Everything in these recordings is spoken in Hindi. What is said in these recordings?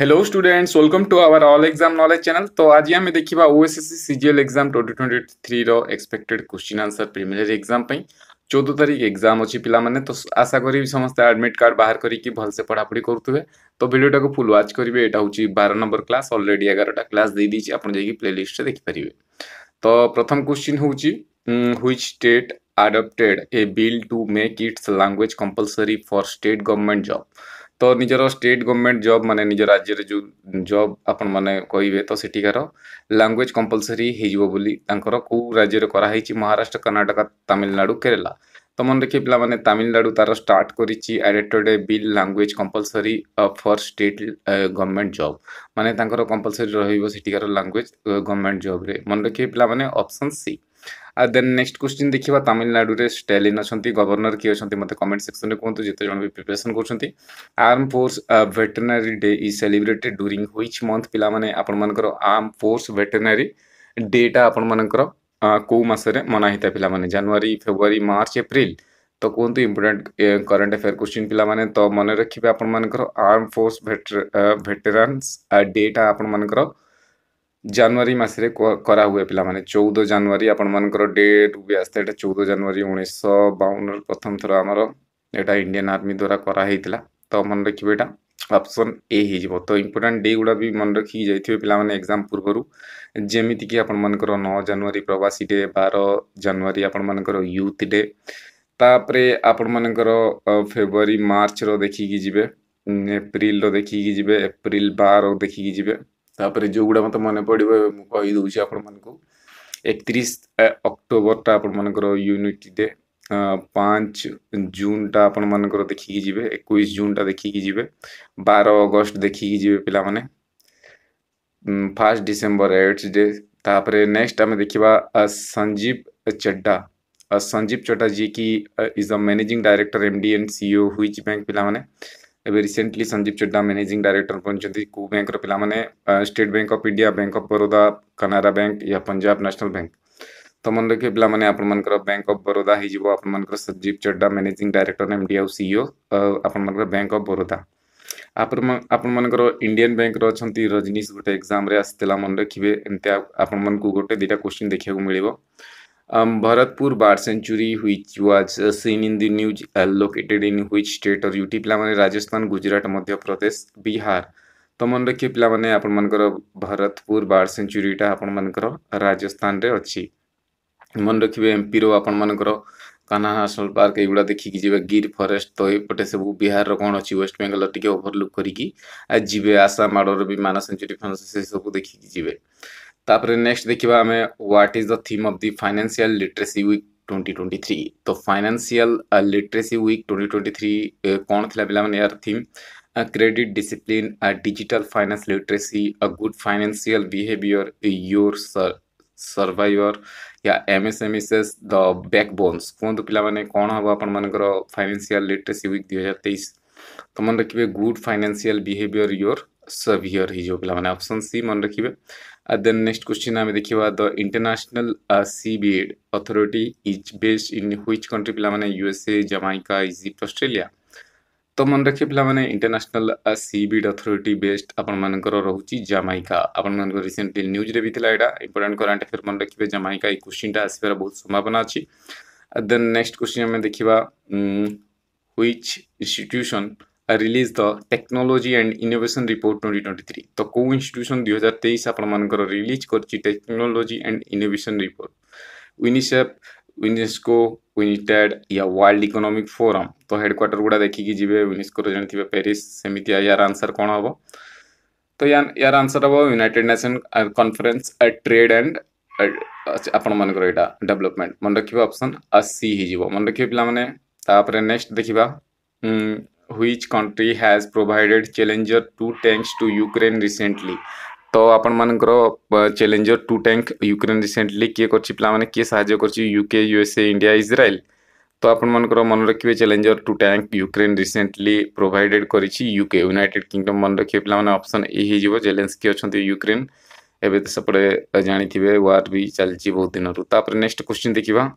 Hello students welcome to our all exam knowledge channel तो आज आम देखा OSSC CGL exam twenty twenty three expected question answer preliminary exam चौदह तारीख एग्जाम अच्छी पाने तो आशा करी समस्ते एडमिट कार्ड बाहर करके भलसे पढ़ापढ़ी करुवे तो भिडियोटा को फुल व्वाच करेंगे यहाँ हूँ बार नंबर क्लास अलरेडी एगारटा क्लास दे दीजिए आप प्ले लिस्ट देखिपारे तो प्रथम क्वेश्चन हूँ which state adopted a bill to make its language compulsory for state government job ତ ନିଜର ଷ୍ଟେଟ୍ ଗଭର୍ଣ୍ଣମେଣ୍ଟ ଜବ୍ ମାନେ ନିଜ ରାଜ୍ୟରେ ଯେଉଁ ଜବ୍ ଆପଣମାନେ କହିବେ ତ ସେଠିକାର ଲାଙ୍ଗୁଏଜ୍ କମ୍ପଲସରି ହେଇଯିବ ବୋଲି ତାଙ୍କର କେଉଁ ରାଜ୍ୟରେ କରାହେଇଛି ମହାରାଷ୍ଟ୍ର କର୍ଣ୍ଣାଟକ ତାମିଲନାଡ଼ୁ କେରଲା ତ ମନେ ରଖିବେ ପିଲାମାନେ ତାମିଲନାଡ଼ୁ ତାର ଷ୍ଟାର୍ଟ କରିଛି ଆଡେଟେଡ୍ bill language compulsory for state government job ମାନେ ତାଙ୍କର କମ୍ପଲସରି ରହିବ ସେଠିକାର ଲାଙ୍ଗୁଏଜ୍ ଗଭର୍ଣ୍ଣମେଣ୍ଟ ଜବ୍ରେ ମନେ ରଖିବେ ପିଲାମାନେ ଅପସନ୍ ସି ଆଉ ଦେନ୍ ନେକ୍ସଟ କ୍ୱେଶ୍ଚିନ୍ ଦେଖିବା ତାମିଲନାଡ଼ୁରେ ଷ୍ଟେଲିନ୍ ଅଛନ୍ତି ଗଭର୍ଣ୍ଣର କିଏ ଅଛନ୍ତି ମୋତେ କମେଣ୍ଟ ସେକ୍ସନରେ କୁହନ୍ତୁ ଯେତେ ଜଣ ବି ପ୍ରିପାରେସନ୍ କରୁଛନ୍ତି arm force veterans day is celebrated during which month ପିଲାମାନେ ଆପଣମାନଙ୍କର ଆର୍ମ ଫୋର୍ସ ଭେଟେନାରୀ ଡେଟା ଆପଣମାନଙ୍କର କେଉଁ ମାସରେ ମନା ହେଇଥାଏ ପିଲାମାନେ ଜାନୁଆରୀ ଫେବୃଆରୀ ମାର୍ଚ୍ଚ ଏପ୍ରିଲ ତ କୁହନ୍ତୁ ଇମ୍ପୋର୍ଟାଣ୍ଟ କରେଣ୍ଟ ଆଫେୟାର କ୍ୱେଶ୍ଚିନ୍ ପିଲାମାନେ ତ ମନେ ରଖିବେ ଆପଣମାନଙ୍କର ଆର୍ମ ଫୋର୍ସ ଭେଟେରାନ୍ସ ଡେଟା ଆପଣମାନଙ୍କର ଜାନୁଆରୀ ମାସରେ କରାହୁଏ ପିଲାମାନେ ଚଉଦ ଜାନୁଆରୀ ଆପଣମାନଙ୍କର ଡେଟ୍ ବି ଆସିଥାଏ ଏଇଟା ଚଉଦ ଜାନୁଆରୀ ଉଣେଇଶହ ବାଉନରେ ପ୍ରଥମ ଥର ଆମର ଏଇଟା ଇଣ୍ଡିଆନ୍ ଆର୍ମି ଦ୍ୱାରା କରାହେଇଥିଲା ତ ମନେ ରଖିବେ ଏଇଟା ଅପସନ୍ ଏ ହେଇଯିବ ତ ଇମ୍ପୋର୍ଟାଣ୍ଟ ଡେ ଗୁଡ଼ା ବି ମନେ ରଖିକି ଯାଇଥିବେ ପିଲାମାନେ ଏକ୍ଜାମ୍ ପୂର୍ବରୁ ଯେମିତିକି ଆପଣମାନଙ୍କର ନଅ ଜାନୁଆରୀ ପ୍ରବାସୀ ଡେ ବାର ଜାନୁଆରୀ ଆପଣମାନଙ୍କର ୟୁଥ୍ ଡେ ତାପରେ ଆପଣମାନଙ୍କର ଫେବୃଆରୀ ମାର୍ଚ୍ଚର ଦେଖିକି ଯିବେ ଏପ୍ରିଲର ଦେଖିକି ଯିବେ ଏପ୍ରିଲ ବାର ଦେଖିକି ଯିବେ ତାପରେ ଯେଉଁଗୁଡ଼ା ମୋତେ ମନେ ପଡ଼ିବ ମୁଁ କହିଦେଉଛି ଆପଣମାନଙ୍କୁ ଏକତିରିଶ ଅକ୍ଟୋବରଟା ଆପଣମାନଙ୍କର ୟୁନିଟ୍ ଡେ ପାଞ୍ଚ ଜୁନ୍ଟା ଆପଣମାନଙ୍କର ଦେଖିକି ଯିବେ ଏକୋଇଶ ଜୁନ୍ଟା ଦେଖିକି ଯିବେ ବାର ଅଗଷ୍ଟ ଦେଖିକି ଯିବେ ପିଲାମାନେ ଫାର୍ଷ୍ଟ ଡିସେମ୍ବର ଏଡ୍ସ ଡେ ତାପରେ ନେକ୍ସଟ ଆମେ ଦେଖିବା ସଞ୍ଜୀବ ଚଡ୍ଡା ସଞ୍ଜୀବ ଚଡ୍ଡା ଯିଏକି is the managing director M D and CEO which bank ପିଲାମାନେ ଏବେ recently Sanjeev Chadha managing director ବନିଛନ୍ତି କେଉଁ ବ୍ୟାଙ୍କର ପିଲାମାନେ State Bank of India Bank of Baroda Canara bank ୟା ପଞ୍ଜାବ ନ୍ୟାସନାଲ୍ ବ୍ୟାଙ୍କ ତ ମନେ ରଖିବେ ପିଲାମାନେ ଆପଣମାନଙ୍କର ବ୍ୟାଙ୍କ ଅଫ୍ ବରୋଦା ହେଇଯିବ ଆପଣମାନଙ୍କର Sanjeev Chadha managing director M D ଆଉ ସିଇଓ ଆପଣମାନଙ୍କର ବ୍ୟାଙ୍କ ଅଫ୍ ବରୋଦା ଆପଣ ଆପଣମାନଙ୍କର ଇଣ୍ଡିଆନ୍ ବ୍ୟାଙ୍କର ଅଛନ୍ତି ରଜନୀଶ ଗୋଟେ ଏକ୍ଜାମରେ ଆସିଥିଲା ମନେ ରଖିବେ ଏମିତି ଆପଣମାନଙ୍କୁ ଗୋଟେ ଦୁଇଟା କ୍ୱେଶ୍ଚିନ୍ ଦେଖିବାକୁ ମିଳିବ Um, Bharatpur bar sanctuary, which was uh, seen in the news, uh, located in which state or UT ପିଲାମାନେ ରାଜସ୍ଥାନ ଗୁଜୁରାଟ ମଧ୍ୟପ୍ରଦେଶ ବିହାର ତ ମନେ ରଖିବେ ପିଲାମାନେ ଆପଣମାନଙ୍କର ଭରତପୁର ବାର ସେଞ୍ଚୁରୀଟା ଆପଣମାନଙ୍କର ରାଜସ୍ଥାନରେ ଅଛି ମନେ ରଖିବେ ଏମ୍ପିର ଆପଣମାନଙ୍କର କାହ୍ନା ନ୍ୟାସନାଲ୍ ପାର୍କ ଏଗୁଡ଼ା ଦେଖିକି ଯିବେ ଗିର୍ ଫରେଷ୍ଟ ତ ଏପଟେ ସବୁ ବିହାରର କ'ଣ ଅଛି ୱେଷ୍ଟବେଙ୍ଗଲ ଟିକେ ଓଭରଲୁକ୍ କରିକି ଯିବେ ଆସାମ ଆଡ଼ର ବି ମାନ ସେଞ୍ଚୁରୀ ଫାନ ସେସବୁ ଦେଖିକି ଯିବେ तापर नेक्स्ट देखा आम what is the theme of the financial literacy week twenty twenty three तो financial literacy week twenty twenty three कौन थी पे यार theme credit discipline digital finance literacy a good financial behaviour your survivor या M S M S S the backbones कहतु पे कौन हम आपर फाइनेसियाल लिटरेसी विक् दुई हजार तेईस तो मैंने रखिए good financial behaviour your severe হয়ে গেল মানে অপশন সি মনে রাখবে আর দেন নেক্সট কোশ্চিন আমি দেখিবা the international sea bed authority is based in which country পিলা মানে ইউএসএ জামাইকা ইজিপ্ট অস্ট্রেলিয়া ତ ମନେ ରଖିବେ ପିଲାମାନେ international sea bed authority based ଆପଣମାନଙ୍କର ରହୁଛି ଜାମାଇକା ଆପଣମାନଙ୍କ ରିସେଣ୍ଟଲି ନ୍ୟୁଜ୍ରେ ବି ଥିଲା ଏଇଟା ଇମ୍ପୋର୍ଟାଣ୍ଟ କରେଣ୍ଟ ଆଫେୟାର୍ ମନେ ରଖିବେ ଜାମାଇକା ଏଇ କୋଶ୍ଚିନ୍ଟା ଆସିବାର ବହୁତ ସମ୍ଭାବନା ଅଛି ଦେନ୍ ନେକ୍ସଟ କୋଶ୍ଚିନ୍ ଆମେ ଦେଖିବା which institution release the technology and innovation report 2023 twenty three तो कौ इन्यूशन दुई हजार तेईस रिलीज कर technology and innovation report UNICEF UNESCO united या वर्ल्ड इकोनॉमिक फोरम तो हेडक्वाटर गुड़ा देखिकी जी विनेस्को जानते पेरिस सेमती यार आंसर कौन हम तो यार आंसर हम united nation conference trade and आपर एटा डेभलपमेंट मन रखिए अपसन सी हो मन रखिए पे नेक्स्ट देखा which country has provided Challenger two tanks to Ukraine recently तो आपण मान Challenger two tank Ukraine recently किए कर पाने किए सा करके यूएसए इंडिया इज्राएल तो आप मन रखिए Challenger two tank Ukraine recently provided कर यूके यूनिटेड किंगडम मन रखिए पे अपसन ए हो चैलेंज किए अच्छे यूक्रेन एवं तो सपटे जानते हैं वार भी चलती बहुत दिन नेक्स्ट क्वेश्चन देखा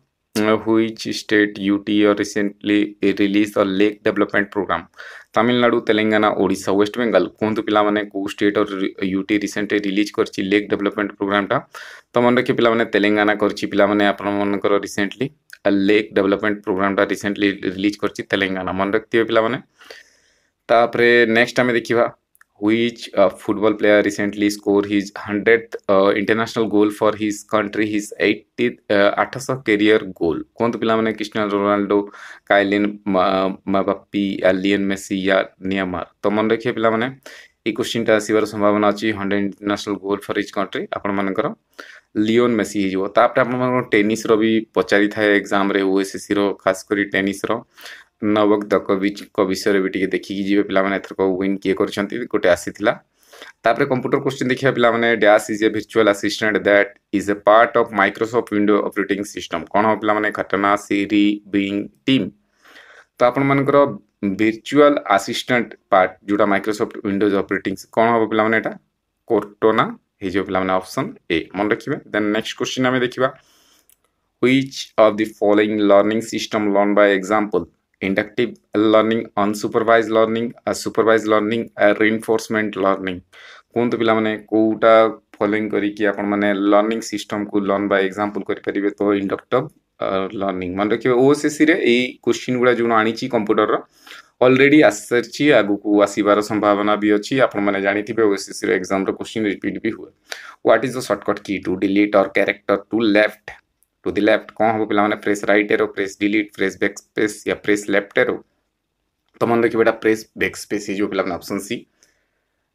which स्टेट यूटी और recently release a lake development programme Tamil Nadu Telangana Odisha West Bengal कौन-तो पिला माने को स्टेट और यूटी रिसेंटली रिलीज करची लेक डेवलपमेंट प्रोग्राम टा तो मन रखे पिला माने तेलंगाना करची पिला माने अपन मन कर रिसेंटली लेक डेवलपमेंट प्रोग्राम टा रिसेंटली रिलीज करची तेलंगाना मन रखती है पिला माने तापरे नेक्स्ट टाइम देखिवा which uh, football player recently scored his 100th uh, international goal for his country his 80th uh, 800 career goal कौन तो पिलाने क्रिस्टियानो रोनाल्डो काइलिन मबाप्पी या लियन मेसी या नियमार तो मन रखिए पिलाने এই কোশ্চিনটা আসিবার সম্ভাবনা আছে hundred international goal for each country আপনার লিওন মেসি হয়ে যাব তাপরে আপনার টেনিসর বি পচারি থাকে এক্সামে ওএসএসি খাস করে টেনিসর ନବକ ଦ କବି ବିଷୟରେ ବି ଟିକେ ଦେଖିକି ଯିବେ ପିଲାମାନେ ଏଥରକ ୱିନ୍ କିଏ କରିଛନ୍ତି ଗୋଟେ ଆସିଥିଲା ତାପରେ କମ୍ପ୍ୟୁଟର କୋଶ୍ଚିନ୍ ଦେଖିବା ପିଲାମାନେ dash is a virtual assistant that is a part of Microsoft window operating system କ'ଣ ପିଲାମାନେ ଘଟଣା ସିରି ବିଙ୍ଗ ଟିମ୍ ତ ଆପଣମାନଙ୍କର ଭିର୍ଚୁଆଲ୍ ଆସିଷ୍ଟାଣ୍ଟ ପାର୍ଟ ଯେଉଁଟା ମାଇକ୍ରୋସଫ୍ଟ ୱିଣ୍ଡୋଜ୍ ଅପରେଟିଂ କ'ଣ ହେବ ପିଲାମାନେ ଏଇଟା କୋର୍ଟୋନା ହେଇଯିବ ପିଲାମାନେ ଅପସନ୍ ଏ ମନେ ରଖିବେ ଦେନ୍ ନେକ୍ସଟ କୋଶ୍ଚିନ୍ ଆମେ ଦେଖିବା which of the following learning system learn by example inductive learning unsupervised learning a supervised learning enforcement reinforcement learning कौन तो पाला कौटा फलोइंग करके लर्निंग सिस्टम को लर्न बाय एग्जांपल एक्जामपल करें तो इंडक्टिव लर्निंग मन रखिए ओसीसी रे यही क्वेश्चन गुड़ा जो आनी कंप्यूटर अलरेडी आसी आगे आसवर संभावना भी अच्छी आपने जानते ओसीसी एग्जाम क्वेश्चन रिपीट भी हुए what is the shortcut key to delete और character to left to the left कौन हम पे press right arrow press delete press backspace या प्रेस लेफ्ट एरो तो मन देखिए प्रेस बैक स्पेस ये जो पे option C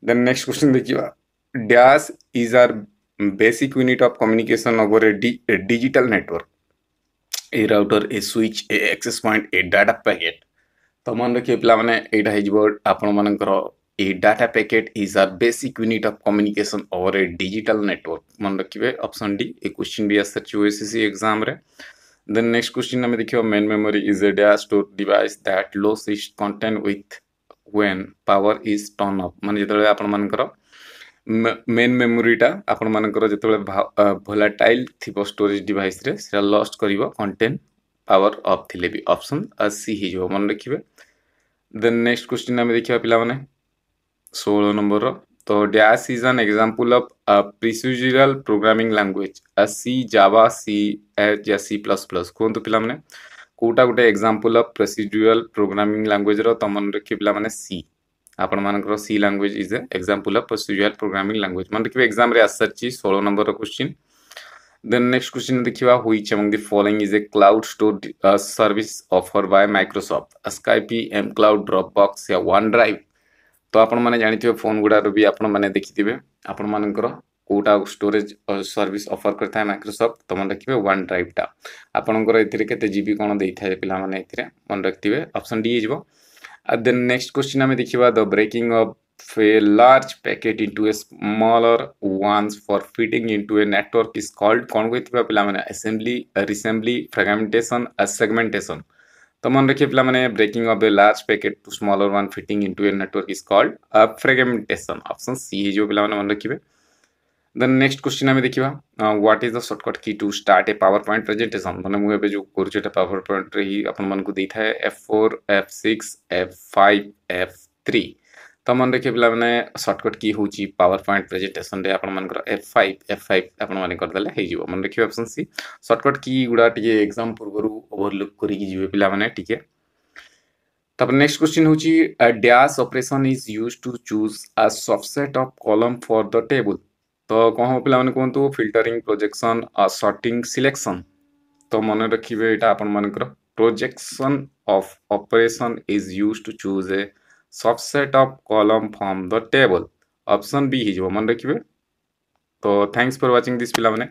then next question देखिए dash is our basic unit of communication over a digital network a router a switch a access point a data packet तो मन रखिए पे यहाँ आपण a data packet is our basic unit of communication over a digital network मन रखिए ऑप्शन डी ए क्वेश्चन भी आसछि ओएससी एग्जाम रे देन नेक्स्ट क्वेश्चन हमें देखियो main memory is a dash store device that loses its content with when power is turn off माने जेतले आपण मानकर मेन मेमोरीटा आपण मानकर जेतले वोलेटाइल थिबो स्टोरेज डिवाइस रे से लॉस्ट करिवो कंटेंट पावर ऑफ थिले भी ऑप्शन सी ही जो मन रखिए देन नेक्स्ट क्वेश्चन हमें देखियो पिला माने सोलह नंबर तो dash is an example of a procedural programming language C Java C H या सी प्लस प्लस तो पिला पाने कोटा गोटे एग्जांपल अफ प्रोसीजुराल प्रोग्रामिंग रो तो मन रखिए मैंने सी आपण मानकर C language is a example of procedural programming language मन रखिए एग्जाम छी 16 number question then next question देखा हुई among the following is a cloud store service offer by Microsoft SciPy M cloud Dropbox या वन ड्राइव तो आपने जानते फोन गुड़ भी आपने देखी आपण मानकर कौटा स्टोरेज सर्विस अफर करें माइक्रोसफ्ट तो मन रखिए वन ड्राइवटा आपंकर जिबी कौन दे था पाने मन रखिए अप्सन डी हो दे नेक्स्ट क्वेश्चन आम देखा the breaking of a large packet into a smaller ones for fitting into a network is called कौन कही पाने असेंबली रिसेम्बली फ्रेगमेंटेसन असेगमेंटेसन तो मन रखिए पे मैंने breaking of a large packet to smaller one fitting into air network is called of fragmentation option C हो पे मन रखिए देन नेक्स्ट क्वेश्चन आम देखा what is the shortcut key to start a PowerPoint presentation मैंने मुझे जो करुच्छा पावर पॉइंट ही आप four F six F five F three तो मन रखिए पे सर्टकट कि हूँ पावर पॉइंट प्रेजेटेसन आप एफ फाइव एफ फाइव आपदे हो मन रखिए अपसन सी सर्टकट की गुड़ा टी एक्जाम पूर्व ओभरलुक् करेंगे पे टे नेक्स्ट क्वेश्चन हूँ dash operation is use to choose a subset of column for the table तो कह पे कहतु फिल्टरिंग प्रोजेक्शन सर्टिंग सिलेक्शन तो मन रखिए यहाँ आपर projection of operation is use to choose a subset of column form the table option B হিজব মন রাখিবে তো থ্যাঙ্কস ফর ওয়াচিং দিস পিলা মানে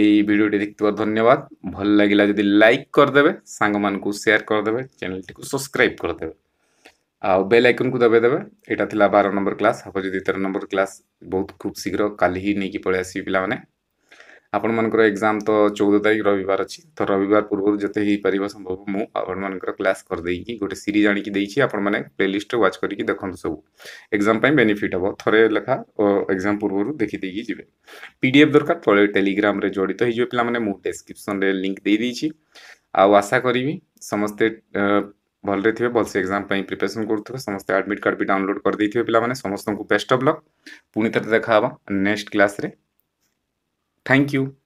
এই ভিডিওটি দেখতে পড় ধন্যবাদ ভাল লাগিলা যদি লাইক কর দেবে সাংমান কো শেয়ার কর দেবে চ্যানেল টি কো সাবস্ক্রাইব কর দেবে আর বেল আইকন কো দবে দেবে এটা থিলা 12 নম্বর ক্লাস হব 13 নম্বর ক্লাস বহুত খুব শীঘ্র কালহি নেকি পড়াইসি পিলা মানে आपण मन एग्जाम तो चौदह तारीख रविवार अच्छी तो रविवार पूर्व जिते पार संभव मुझे क्लास कर करदे गोटे सीरीज आई आपण मैंने प्लेलीस्ट व्वाच करके देखते सब एक्जाम बेनिफिट हम थे लेखा एक्जाम पूर्व देखी देखिए जी एफ दरकार तले टेलीग्राम जड़ित हो पाने डेस्क्रिप्सन लिंक देदेगी आशा करी समस्ते भल्ले थे भलसे एग्जाम प्रिपेसन करुवे समस्त एडमिट कार्ड भी डाउनलोड कर करदे पे समस्त बेस्ट अफ लक् पुणी थे देखा नेक्स्ट क्लास Thank you.